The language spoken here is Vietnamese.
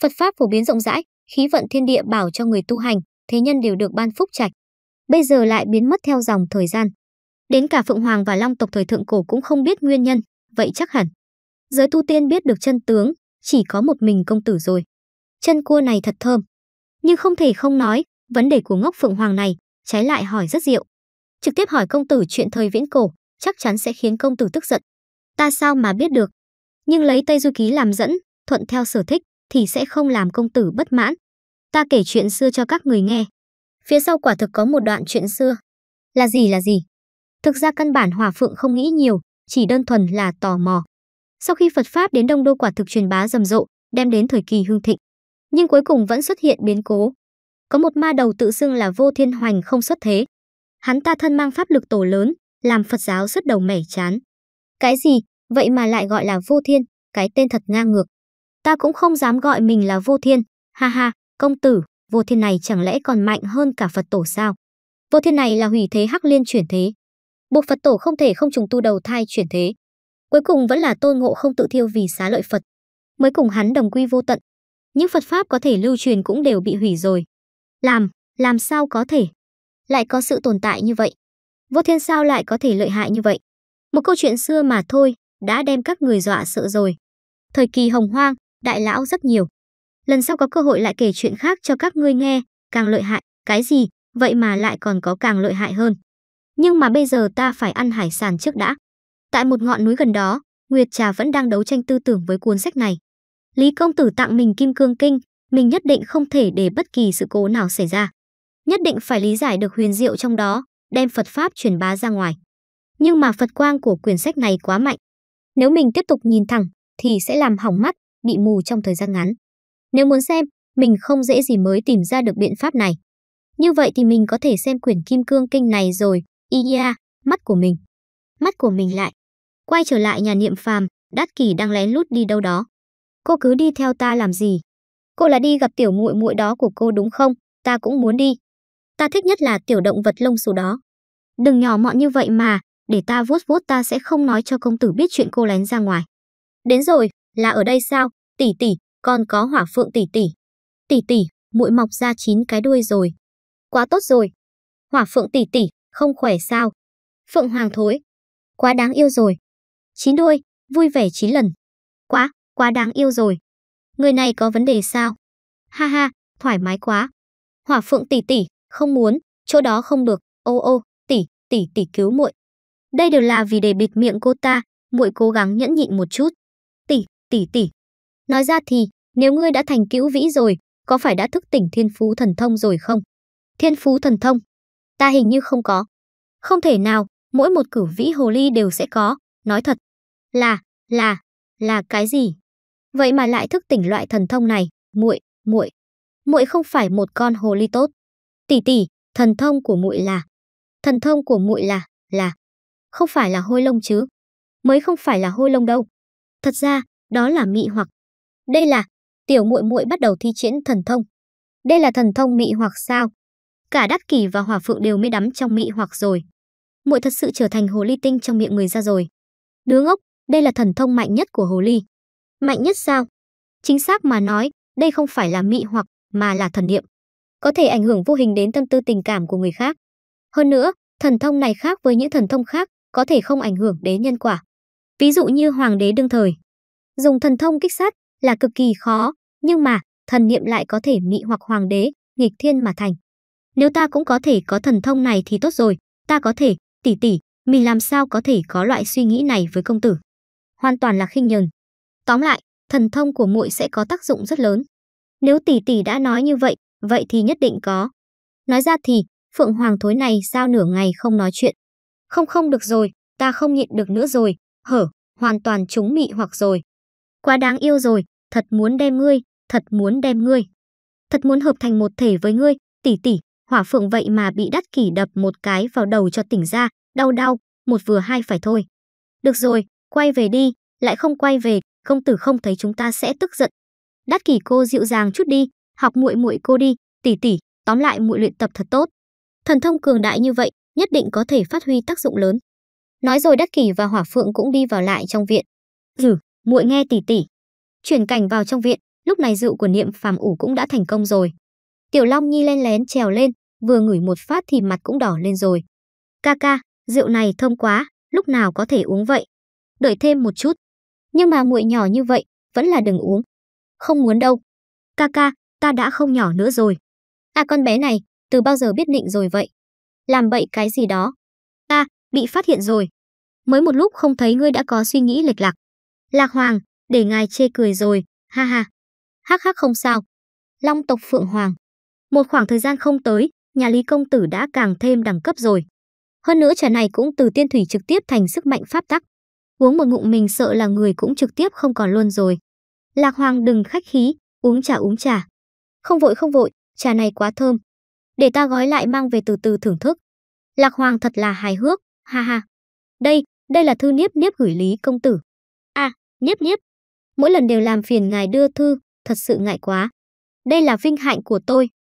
Phật pháp phổ biến rộng rãi, khí vận thiên địa bảo cho người tu hành, thế nhân đều được ban phúc trạch. Bây giờ lại biến mất theo dòng thời gian. Đến cả Phượng Hoàng và Long tộc thời thượng cổ cũng không biết nguyên nhân, vậy chắc hẳn. Giới tu tiên biết được chân tướng, chỉ có một mình công tử rồi. Chân cua này thật thơm. Nhưng không thể không nói, vấn đề của ngốc Phượng Hoàng này, trái lại hỏi rất diệu. Trực tiếp hỏi công tử chuyện thời viễn cổ, chắc chắn sẽ khiến công tử tức giận. Ta sao mà biết được? Nhưng lấy Tây Du Ký làm dẫn, thuận theo sở thích, thì sẽ không làm công tử bất mãn. Ta kể chuyện xưa cho các người nghe. Phía sau quả thực có một đoạn chuyện xưa. Là gì là gì? Thực ra căn bản Hòa Phượng không nghĩ nhiều, chỉ đơn thuần là tò mò. Sau khi Phật Pháp đến Đông Đô quả thực truyền bá rầm rộ, đem đến thời kỳ hương thịnh. Nhưng cuối cùng vẫn xuất hiện biến cố. Có một ma đầu tự xưng là vô thiên hoành không xuất thế. Hắn ta thân mang pháp lực tổ lớn, làm Phật giáo rất đầu mẻ chán. Cái gì, vậy mà lại gọi là vô thiên, cái tên thật ngang ngược. Ta cũng không dám gọi mình là vô thiên, ha ha, công tử, vô thiên này chẳng lẽ còn mạnh hơn cả Phật tổ sao? Vô thiên này là hủy thế hắc liên chuyển thế. Buộc Phật tổ không thể không trùng tu đầu thai chuyển thế. Cuối cùng vẫn là tôn ngộ không tự thiêu vì xá lợi Phật. Mới cùng hắn đồng quy vô tận. Những Phật Pháp có thể lưu truyền cũng đều bị hủy rồi. Làm, làm sao có thể? Lại có sự tồn tại như vậy. Vô thiên sao lại có thể lợi hại như vậy? Một câu chuyện xưa mà thôi, đã đem các người dọa sợ rồi. Thời kỳ hồng hoang, đại lão rất nhiều. Lần sau có cơ hội lại kể chuyện khác cho các ngươi nghe, càng lợi hại, cái gì, vậy mà lại còn có càng lợi hại hơn. Nhưng mà bây giờ ta phải ăn hải sản trước đã. Tại một ngọn núi gần đó, Nguyệt Trà vẫn đang đấu tranh tư tưởng với cuốn sách này. Lý Công Tử tặng mình Kim Cương Kinh, mình nhất định không thể để bất kỳ sự cố nào xảy ra. Nhất định phải lý giải được huyền diệu trong đó, đem Phật Pháp truyền bá ra ngoài. Nhưng mà Phật quang của quyển sách này quá mạnh. Nếu mình tiếp tục nhìn thẳng, thì sẽ làm hỏng mắt, bị mù trong thời gian ngắn. Nếu muốn xem, mình không dễ gì mới tìm ra được biện pháp này. Như vậy thì mình có thể xem quyển Kim Cương Kinh này rồi, Iya, mắt của mình. Mắt của mình lại. Quay trở lại nhà niệm phàm, Đát Kỳ đang lén lút đi đâu đó. Cô cứ đi theo ta làm gì? Cô là đi gặp tiểu muội muội đó của cô đúng không? Ta cũng muốn đi. Ta thích nhất là tiểu động vật lông xù đó. Đừng nhỏ mọn như vậy mà, để ta vuốt vuốt ta sẽ không nói cho công tử biết chuyện cô lén ra ngoài. Đến rồi, là ở đây sao? Tỷ tỷ, con có hỏa phượng tỷ tỷ. Tỷ tỷ, muội mọc ra chín cái đuôi rồi. Quá tốt rồi. Hỏa phượng tỷ tỷ, không khỏe sao? Phượng hoàng thối. Quá đáng yêu rồi. Chín đuôi, vui vẻ chín lần. Quá, quá đáng yêu rồi. Người này có vấn đề sao? Ha ha, thoải mái quá. Hỏa phượng tỷ tỷ, không muốn, chỗ đó không được. Ô ô, tỷ, tỷ tỷ cứu muội. Đây đều là vì để bịt miệng cô ta, muội cố gắng nhẫn nhịn một chút. Tỷ, tỷ tỷ, Nói ra thì, nếu ngươi đã thành cữu vĩ rồi, có phải đã thức tỉnh thiên phú thần thông rồi không? Thiên phú thần thông? Ta hình như không có. Không thể nào, mỗi một cửu vĩ hồ ly đều sẽ có, nói thật. Là, là, là cái gì? Vậy mà lại thức tỉnh loại thần thông này, muội, muội. Muội không phải một con hồ ly tốt. Tỷ tỷ, thần thông của muội là. Thần thông của muội là, là. Không phải là hôi lông chứ? Mới không phải là hôi lông đâu. Thật ra, đó là mị hoặc đây là tiểu muội muội bắt đầu thi triển thần thông. Đây là thần thông mị hoặc sao? Cả Đắc Kỳ và Hỏa Phượng đều mê đắm trong mị hoặc rồi. Muội thật sự trở thành hồ ly tinh trong miệng người ra rồi. Đứa ngốc, đây là thần thông mạnh nhất của hồ ly. Mạnh nhất sao? Chính xác mà nói, đây không phải là mị hoặc mà là thần niệm. Có thể ảnh hưởng vô hình đến tâm tư tình cảm của người khác. Hơn nữa, thần thông này khác với những thần thông khác, có thể không ảnh hưởng đến nhân quả. Ví dụ như hoàng đế đương thời, dùng thần thông kích sát là cực kỳ khó, nhưng mà thần niệm lại có thể mị hoặc hoàng đế, nghịch thiên mà thành. Nếu ta cũng có thể có thần thông này thì tốt rồi, ta có thể, tỷ tỷ, mình làm sao có thể có loại suy nghĩ này với công tử? Hoàn toàn là khinh nhờn. Tóm lại, thần thông của muội sẽ có tác dụng rất lớn. Nếu tỷ tỷ đã nói như vậy, vậy thì nhất định có. Nói ra thì, Phượng Hoàng thối này sao nửa ngày không nói chuyện. Không không được rồi, ta không nhịn được nữa rồi, hở, hoàn toàn trúng mị hoặc rồi. Quá đáng yêu rồi, thật muốn đem ngươi, thật muốn đem ngươi. Thật muốn hợp thành một thể với ngươi, tỷ tỷ, hỏa phượng vậy mà bị đắt kỷ đập một cái vào đầu cho tỉnh ra, đau đau, một vừa hai phải thôi. Được rồi, quay về đi, lại không quay về, công tử không thấy chúng ta sẽ tức giận. Đắt kỷ cô dịu dàng chút đi, học muội muội cô đi, tỷ tỷ, tóm lại muội luyện tập thật tốt. Thần thông cường đại như vậy, nhất định có thể phát huy tác dụng lớn. Nói rồi Đắc Kỷ và Hỏa Phượng cũng đi vào lại trong viện. ừ, muội nghe tỉ tỉ. Chuyển cảnh vào trong viện, lúc này rượu của Niệm Phàm ủ cũng đã thành công rồi. Tiểu Long Nhi len lén trèo lên, vừa ngửi một phát thì mặt cũng đỏ lên rồi. Ca ca, rượu này thơm quá, lúc nào có thể uống vậy? Đợi thêm một chút. Nhưng mà muội nhỏ như vậy, vẫn là đừng uống. Không muốn đâu. Ca ca, ta đã không nhỏ nữa rồi. À con bé này, từ bao giờ biết định rồi vậy? Làm bậy cái gì đó? Ta, bị phát hiện rồi. Mới một lúc không thấy ngươi đã có suy nghĩ lệch lạc. Lạc Hoàng, để ngài chê cười rồi, ha ha. Hắc hắc không sao. Long tộc Phượng Hoàng. Một khoảng thời gian không tới, nhà Lý Công Tử đã càng thêm đẳng cấp rồi. Hơn nữa trà này cũng từ tiên thủy trực tiếp thành sức mạnh pháp tắc. Uống một ngụm mình sợ là người cũng trực tiếp không còn luôn rồi. Lạc Hoàng đừng khách khí, uống trà uống trà. Không vội không vội, trà này quá thơm. Để ta gói lại mang về từ từ thưởng thức. Lạc Hoàng thật là hài hước, ha ha. Đây, đây là thư niếp niếp gửi Lý Công Tử. Nhiếp nhiếp, mỗi lần đều làm phiền ngài đưa thư, thật sự ngại quá. Đây là vinh hạnh của tôi.